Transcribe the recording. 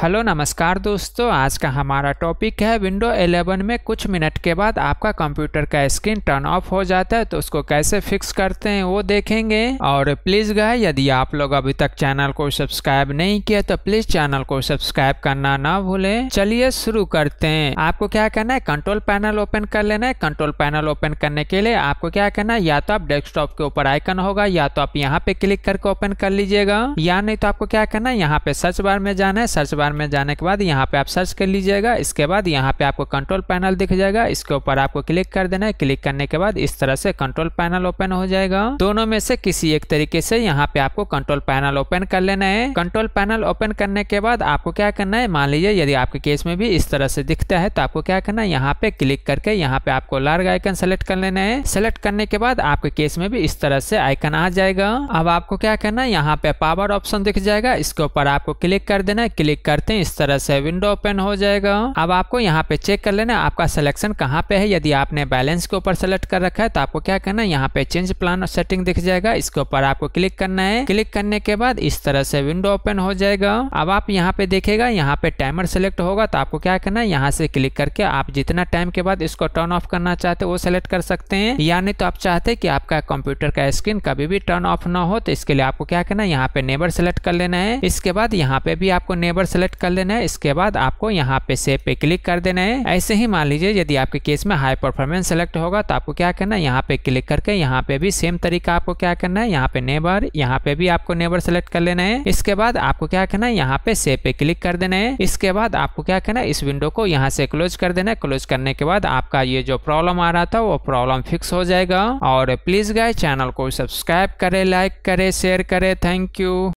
hello नमस्कार दोस्तों आज का हमारा टॉपिक है विंडो 11 में कुछ मिनट के बाद आपका कंप्यूटर का स्क्रीन टर्न ऑफ हो जाता है तो उसको कैसे फिक्स करते हैं वो देखेंगे और प्लीज गए यदि आप लोग अभी तक चैनल को सब्सक्राइब नहीं किया तो प्लीज चैनल को सब्सक्राइब करना ना भूले चलिए शुरू करते हैं आपको क्या करना है कंट्रोल पैनल ओपन कर लेना है कंट्रोल पैनल ओपन करने के लिए आपको क्या करना है या तो आप डेस्कटॉप के ऊपर आइकन होगा या तो आप यहाँ पे क्लिक करके ओपन कर लीजिएगा या नहीं तो आपको क्या करना है यहाँ पे सर्च बार में जाना है सर्च बार बार में जाने के बाद यहाँ पे आप सर्च कर लीजिएगा इसके बाद यहाँ पे आपको कंट्रोल पैनल दिख जाएगा इसके ऊपर आपको क्लिक कर देना है क्लिक करने के बाद इस तरह से कंट्रोल पैनल ओपन हो जाएगा दोनों में से किसी एक तरीके से यहाँ पे आपको कंट्रोल पैनल ओपन कर लेना है कंट्रोल पैनल ओपन करने के बाद आपको क्या करना है मान लीजिए यदि आपके केस में भी इस तरह से दिखता है तो आपको क्या करना है यहाँ पे क्लिक करके यहाँ पे आपको लार्ग आइकन सेलेक्ट कर लेना है सेलेक्ट करने के बाद आपके केस में भी इस तरह से आइकन आ जाएगा अब आपको क्या करना है यहाँ पे पावर ऑप्शन दिख जाएगा इसके ऊपर आपको क्लिक कर देना है क्लिक कर करते हैं इस तरह से विंडो ओपन हो जाएगा अब आपको यहाँ पे चेक कर लेना आपका सिलेक्शन कहाँ पे है यदि आपने बैलेंस के ऊपर सेलेक्ट कर रखा है तो आपको क्या करना है यहाँ पे चेंज प्लान सेटिंग दिख जाएगा इसके ऊपर आपको क्लिक करना है क्लिक करने के बाद इस तरह से विंडो ओपन हो जाएगा अब आप यहाँ पे देखेगा यहाँ पे टाइमर सेलेक्ट होगा तो आपको क्या करना है यहाँ से क्लिक करके आप जितना टाइम के बाद इसको टर्न ऑफ करना चाहते वो सेलेक्ट कर सकते हैं यानी तो आप चाहते कि आपका कंप्यूटर का स्क्रीन कभी भी टर्न ऑफ ना हो तो इसके लिए आपको क्या करना है यहाँ पे नेबर सेलेक्ट कर लेना है इसके बाद यहाँ पे भी आपको नेबर सेलेक्ट सेलेक्ट कर लेना है इसके बाद आपको यहाँ पे सेव पे क्लिक कर देना है ऐसे ही मान लीजिए यदि आपके केस में हाई परफॉर्मेंस सेलेक्ट होगा तो आपको क्या करना है यहाँ पे क्लिक करके यहाँ पे भी सेम तरीका आपको क्या करना है यहाँ पे नेबर यहाँ पे भी आपको नेबर सेलेक्ट कर लेना है इसके बाद आपको क्या करना है यहाँ पे सेव पे क्लिक कर देना है इसके बाद आपको क्या करना है इस विंडो को यहाँ से क्लोज कर देना है क्लोज करने के बाद आपका ये जो प्रॉब्लम आ रहा था वो प्रॉब्लम फिक्स हो जाएगा और प्लीज गाय चैनल को सब्सक्राइब करे लाइक करे शेयर करे थैंक यू